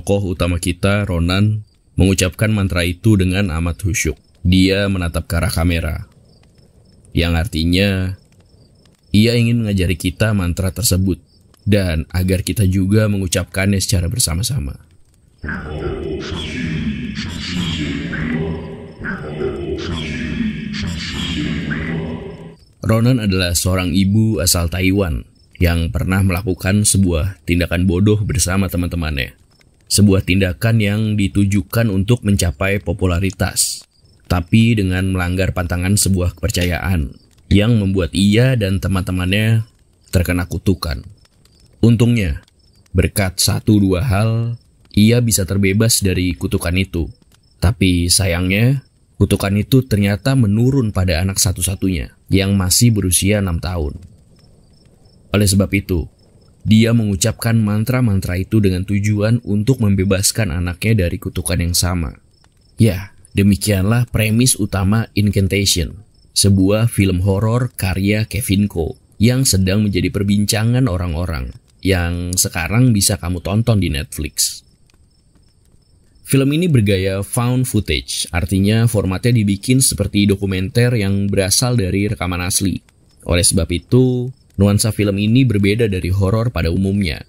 Tokoh utama kita, Ronan, mengucapkan mantra itu dengan amat khusyuk. Dia menatap ke arah kamera. Yang artinya, ia ingin mengajari kita mantra tersebut dan agar kita juga mengucapkannya secara bersama-sama. Ronan adalah seorang ibu asal Taiwan yang pernah melakukan sebuah tindakan bodoh bersama teman-temannya sebuah tindakan yang ditujukan untuk mencapai popularitas, tapi dengan melanggar pantangan sebuah kepercayaan yang membuat ia dan teman-temannya terkena kutukan. Untungnya, berkat satu dua hal, ia bisa terbebas dari kutukan itu. Tapi sayangnya, kutukan itu ternyata menurun pada anak satu-satunya yang masih berusia enam tahun. Oleh sebab itu, dia mengucapkan mantra-mantra itu dengan tujuan untuk membebaskan anaknya dari kutukan yang sama. Ya, demikianlah premis utama Incantation, sebuah film horor karya Kevin Co, yang sedang menjadi perbincangan orang-orang yang sekarang bisa kamu tonton di Netflix. Film ini bergaya found footage, artinya formatnya dibikin seperti dokumenter yang berasal dari rekaman asli. Oleh sebab itu, Nuansa film ini berbeda dari horor pada umumnya.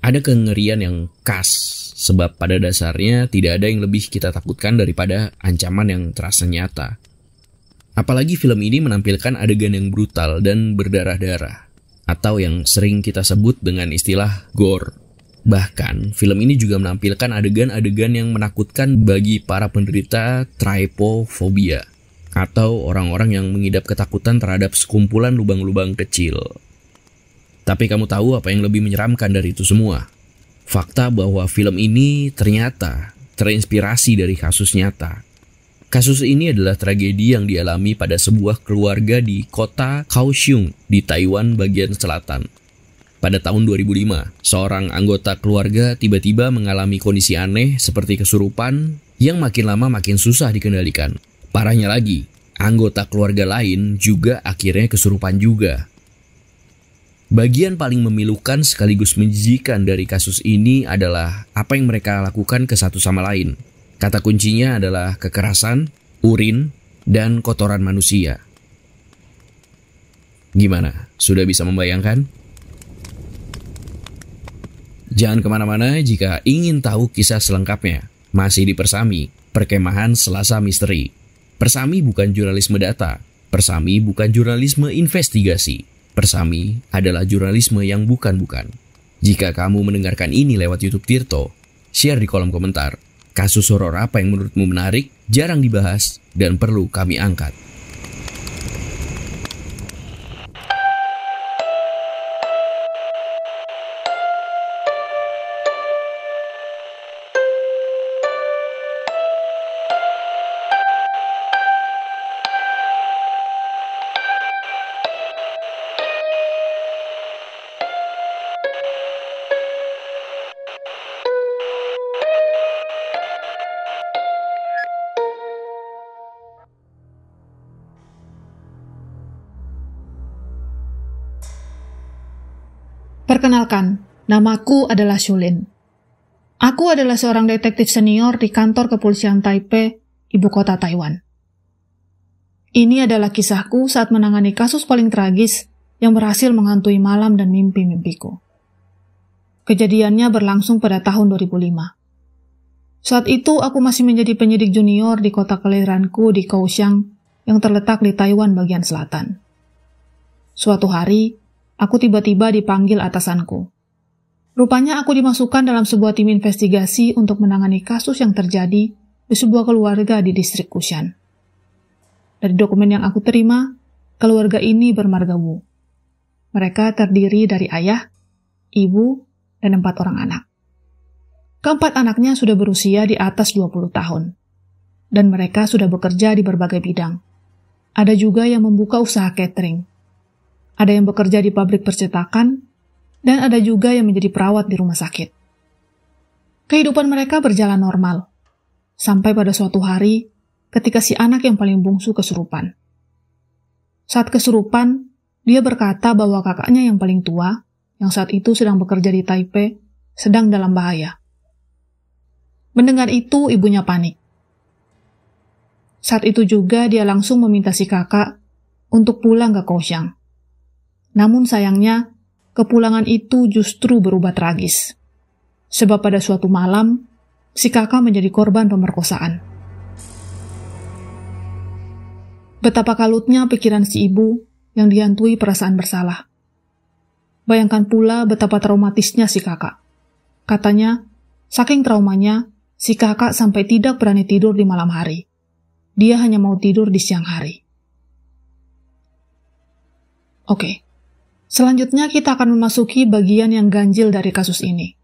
Ada kengerian yang khas, sebab pada dasarnya tidak ada yang lebih kita takutkan daripada ancaman yang terasa nyata. Apalagi film ini menampilkan adegan yang brutal dan berdarah-darah, atau yang sering kita sebut dengan istilah gore. Bahkan, film ini juga menampilkan adegan-adegan yang menakutkan bagi para penderita tripofobia, atau orang-orang yang mengidap ketakutan terhadap sekumpulan lubang-lubang kecil tapi kamu tahu apa yang lebih menyeramkan dari itu semua? Fakta bahwa film ini ternyata terinspirasi dari kasus nyata. Kasus ini adalah tragedi yang dialami pada sebuah keluarga di kota Kaohsiung di Taiwan bagian selatan. Pada tahun 2005, seorang anggota keluarga tiba-tiba mengalami kondisi aneh seperti kesurupan yang makin lama makin susah dikendalikan. Parahnya lagi, anggota keluarga lain juga akhirnya kesurupan juga. Bagian paling memilukan sekaligus menjijikan dari kasus ini adalah apa yang mereka lakukan ke satu sama lain. Kata kuncinya adalah kekerasan, urin, dan kotoran manusia. Gimana? Sudah bisa membayangkan? Jangan kemana-mana jika ingin tahu kisah selengkapnya. Masih di Persami, perkemahan Selasa Misteri. Persami bukan jurnalisme data, Persami bukan jurnalisme investigasi. Persami adalah jurnalisme yang bukan-bukan. Jika kamu mendengarkan ini lewat YouTube Tirto, share di kolom komentar. Kasus horor apa yang menurutmu menarik, jarang dibahas, dan perlu kami angkat. Perkenalkan, namaku adalah Shulin. Aku adalah seorang detektif senior di kantor kepolisian Taipei, ibu kota Taiwan. Ini adalah kisahku saat menangani kasus paling tragis yang berhasil menghantui malam dan mimpi-mimpiku. Kejadiannya berlangsung pada tahun 2005. Saat itu aku masih menjadi penyidik junior di kota kelahiranku di Kaohsiung yang terletak di Taiwan bagian selatan. Suatu hari, aku tiba-tiba dipanggil atasanku. Rupanya aku dimasukkan dalam sebuah tim investigasi untuk menangani kasus yang terjadi di sebuah keluarga di distrik Kushan. Dari dokumen yang aku terima, keluarga ini bermarga Wu. Mereka terdiri dari ayah, ibu, dan empat orang anak. Keempat anaknya sudah berusia di atas 20 tahun, dan mereka sudah bekerja di berbagai bidang. Ada juga yang membuka usaha catering, ada yang bekerja di pabrik percetakan, dan ada juga yang menjadi perawat di rumah sakit. Kehidupan mereka berjalan normal, sampai pada suatu hari ketika si anak yang paling bungsu kesurupan. Saat kesurupan, dia berkata bahwa kakaknya yang paling tua, yang saat itu sedang bekerja di Taipei, sedang dalam bahaya. Mendengar itu, ibunya panik. Saat itu juga dia langsung meminta si kakak untuk pulang ke Kaohsiung. Namun sayangnya, kepulangan itu justru berubah tragis. Sebab pada suatu malam, si kakak menjadi korban pemerkosaan. Betapa kalutnya pikiran si ibu yang dihantui perasaan bersalah. Bayangkan pula betapa traumatisnya si kakak. Katanya, saking traumanya, si kakak sampai tidak berani tidur di malam hari. Dia hanya mau tidur di siang hari. Oke, okay. Selanjutnya kita akan memasuki bagian yang ganjil dari kasus ini.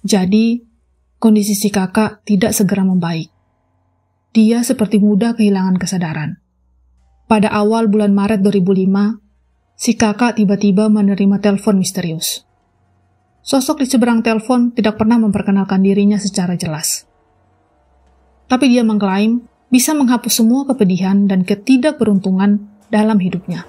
Jadi, kondisi si kakak tidak segera membaik. Dia seperti mudah kehilangan kesadaran. Pada awal bulan Maret 2005, si kakak tiba-tiba menerima telepon misterius. Sosok di seberang telepon tidak pernah memperkenalkan dirinya secara jelas. Tapi dia mengklaim bisa menghapus semua kepedihan dan ketidakberuntungan dalam hidupnya.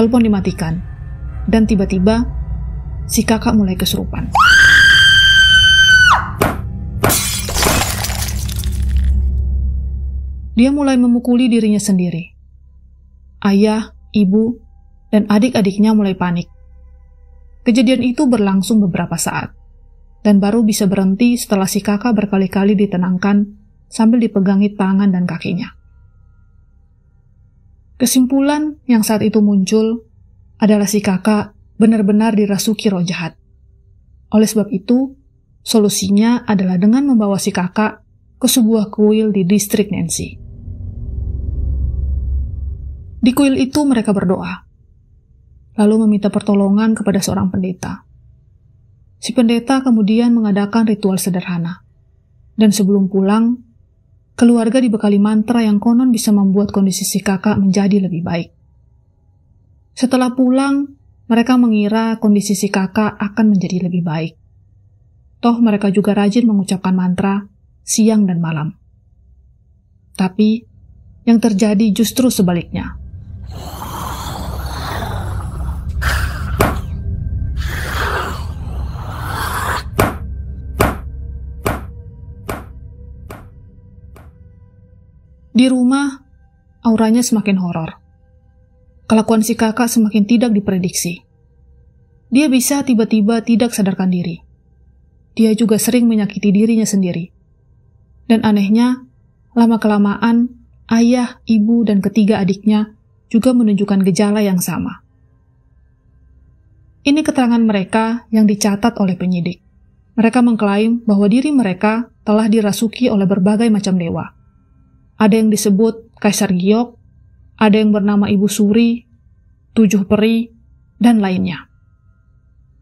Telepon dimatikan, dan tiba-tiba si kakak mulai kesurupan. Dia mulai memukuli dirinya sendiri. Ayah, ibu, dan adik-adiknya mulai panik. Kejadian itu berlangsung beberapa saat, dan baru bisa berhenti setelah si kakak berkali-kali ditenangkan sambil dipegangi tangan dan kakinya. Kesimpulan yang saat itu muncul adalah si kakak benar-benar dirasuki roh jahat. Oleh sebab itu, solusinya adalah dengan membawa si kakak ke sebuah kuil di distrik Nancy. Di kuil itu mereka berdoa, lalu meminta pertolongan kepada seorang pendeta. Si pendeta kemudian mengadakan ritual sederhana, dan sebelum pulang, keluarga dibekali mantra yang konon bisa membuat kondisi si kakak menjadi lebih baik. Setelah pulang, mereka mengira kondisi si kakak akan menjadi lebih baik. Toh mereka juga rajin mengucapkan mantra siang dan malam. Tapi, yang terjadi justru sebaliknya. Di rumah, auranya semakin horor. Kelakuan si kakak semakin tidak diprediksi. Dia bisa tiba-tiba tidak sadarkan diri. Dia juga sering menyakiti dirinya sendiri. Dan anehnya, lama-kelamaan, ayah, ibu, dan ketiga adiknya juga menunjukkan gejala yang sama. Ini keterangan mereka yang dicatat oleh penyidik. Mereka mengklaim bahwa diri mereka telah dirasuki oleh berbagai macam dewa ada yang disebut Kaisar Giok, ada yang bernama Ibu Suri, Tujuh Peri, dan lainnya.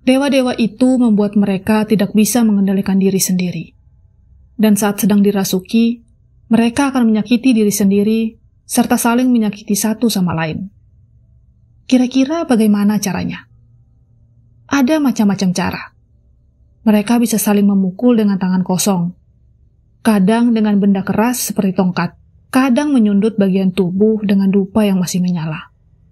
Dewa-dewa itu membuat mereka tidak bisa mengendalikan diri sendiri. Dan saat sedang dirasuki, mereka akan menyakiti diri sendiri serta saling menyakiti satu sama lain. Kira-kira bagaimana caranya? Ada macam-macam cara. Mereka bisa saling memukul dengan tangan kosong, kadang dengan benda keras seperti tongkat, kadang menyundut bagian tubuh dengan dupa yang masih menyala.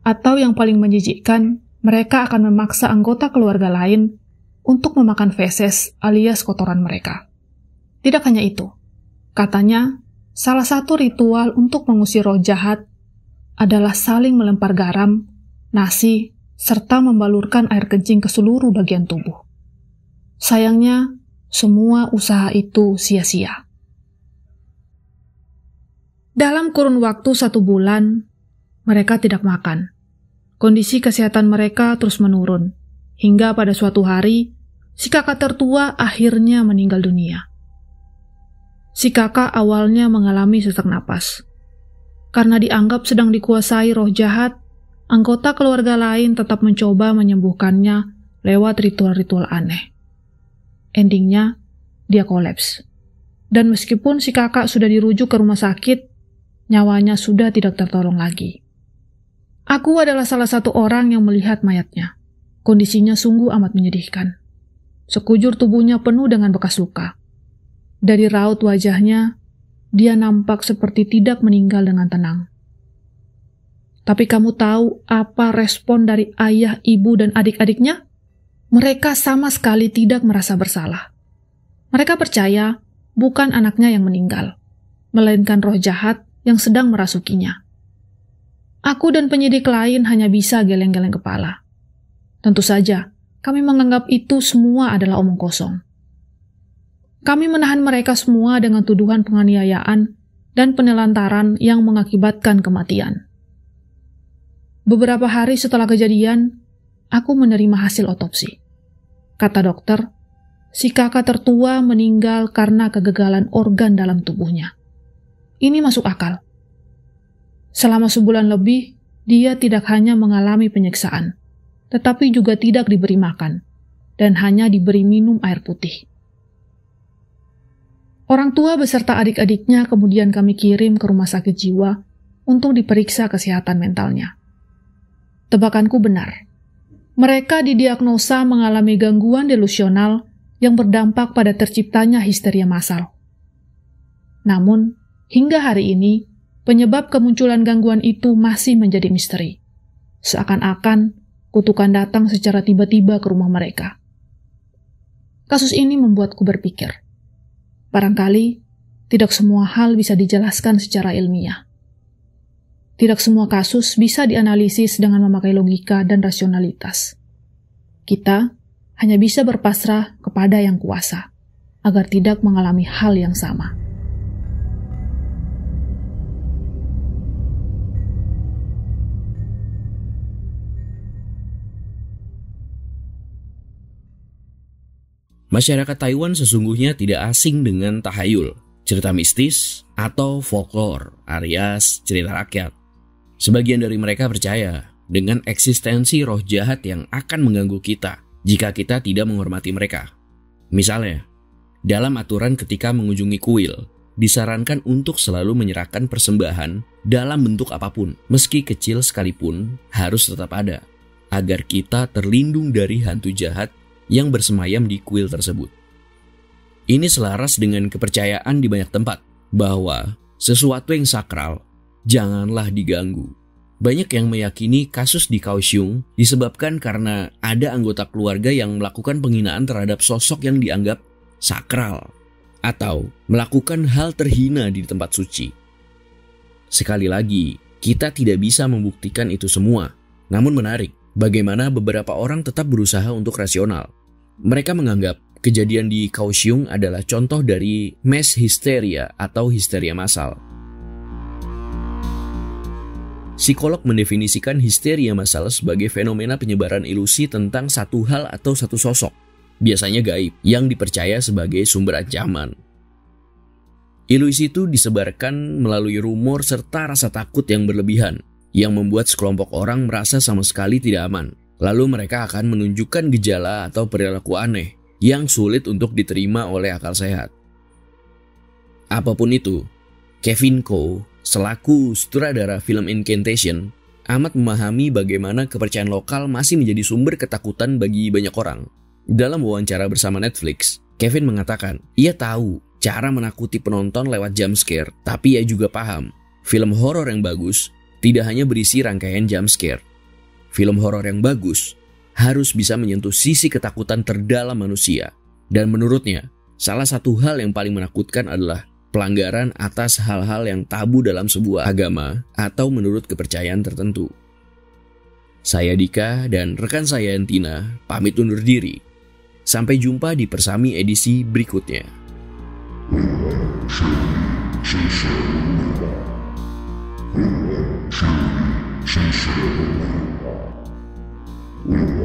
Atau yang paling menjijikkan, mereka akan memaksa anggota keluarga lain untuk memakan feses alias kotoran mereka. Tidak hanya itu, katanya salah satu ritual untuk mengusir roh jahat adalah saling melempar garam, nasi, serta membalurkan air kencing ke seluruh bagian tubuh. Sayangnya, semua usaha itu sia-sia. Dalam kurun waktu satu bulan, mereka tidak makan. Kondisi kesehatan mereka terus menurun, hingga pada suatu hari, si kakak tertua akhirnya meninggal dunia. Si kakak awalnya mengalami sesak napas. Karena dianggap sedang dikuasai roh jahat, anggota keluarga lain tetap mencoba menyembuhkannya lewat ritual-ritual aneh. Endingnya, dia kolaps. Dan meskipun si kakak sudah dirujuk ke rumah sakit, Nyawanya sudah tidak tertolong lagi. Aku adalah salah satu orang yang melihat mayatnya. Kondisinya sungguh amat menyedihkan. Sekujur tubuhnya penuh dengan bekas luka. Dari raut wajahnya, dia nampak seperti tidak meninggal dengan tenang. Tapi kamu tahu apa respon dari ayah, ibu, dan adik-adiknya? Mereka sama sekali tidak merasa bersalah. Mereka percaya bukan anaknya yang meninggal, melainkan roh jahat yang sedang merasukinya. Aku dan penyidik lain hanya bisa geleng-geleng kepala. Tentu saja, kami menganggap itu semua adalah omong kosong. Kami menahan mereka semua dengan tuduhan penganiayaan dan penelantaran yang mengakibatkan kematian. Beberapa hari setelah kejadian, aku menerima hasil otopsi. Kata dokter, si kakak tertua meninggal karena kegagalan organ dalam tubuhnya. Ini masuk akal. Selama sebulan lebih, dia tidak hanya mengalami penyiksaan, tetapi juga tidak diberi makan dan hanya diberi minum air putih. Orang tua beserta adik-adiknya kemudian kami kirim ke rumah sakit jiwa untuk diperiksa kesehatan mentalnya. Tebakanku benar. Mereka didiagnosa mengalami gangguan delusional yang berdampak pada terciptanya histeria massal. Namun, Hingga hari ini, penyebab kemunculan gangguan itu masih menjadi misteri. Seakan-akan kutukan datang secara tiba-tiba ke rumah mereka. Kasus ini membuatku berpikir, barangkali tidak semua hal bisa dijelaskan secara ilmiah. Tidak semua kasus bisa dianalisis dengan memakai logika dan rasionalitas. Kita hanya bisa berpasrah kepada yang kuasa agar tidak mengalami hal yang sama. Masyarakat Taiwan sesungguhnya tidak asing dengan tahayul, cerita mistis, atau folklore, alias cerita rakyat. Sebagian dari mereka percaya dengan eksistensi roh jahat yang akan mengganggu kita jika kita tidak menghormati mereka. Misalnya, dalam aturan ketika mengunjungi kuil, disarankan untuk selalu menyerahkan persembahan dalam bentuk apapun, meski kecil sekalipun harus tetap ada, agar kita terlindung dari hantu jahat yang bersemayam di kuil tersebut. Ini selaras dengan kepercayaan di banyak tempat bahwa sesuatu yang sakral janganlah diganggu. Banyak yang meyakini kasus di Kaohsiung disebabkan karena ada anggota keluarga yang melakukan penghinaan terhadap sosok yang dianggap sakral atau melakukan hal terhina di tempat suci. Sekali lagi, kita tidak bisa membuktikan itu semua. Namun menarik bagaimana beberapa orang tetap berusaha untuk rasional. Mereka menganggap kejadian di Kaohsiung adalah contoh dari mass hysteria atau histeria massal. Psikolog mendefinisikan histeria massal sebagai fenomena penyebaran ilusi tentang satu hal atau satu sosok, biasanya gaib, yang dipercaya sebagai sumber ancaman. Ilusi itu disebarkan melalui rumor serta rasa takut yang berlebihan, yang membuat sekelompok orang merasa sama sekali tidak aman. Lalu mereka akan menunjukkan gejala atau perilaku aneh yang sulit untuk diterima oleh akal sehat. Apapun itu, Kevin Coe selaku sutradara film Incantation amat memahami bagaimana kepercayaan lokal masih menjadi sumber ketakutan bagi banyak orang. Dalam wawancara bersama Netflix, Kevin mengatakan, ia tahu cara menakuti penonton lewat jumpscare, tapi ia juga paham film horor yang bagus tidak hanya berisi rangkaian jump scare. Film horor yang bagus harus bisa menyentuh sisi ketakutan terdalam manusia. Dan menurutnya, salah satu hal yang paling menakutkan adalah pelanggaran atas hal-hal yang tabu dalam sebuah agama atau menurut kepercayaan tertentu. Saya Dika dan rekan saya Entina pamit undur diri. Sampai jumpa di Persami edisi berikutnya. Mm-hmm.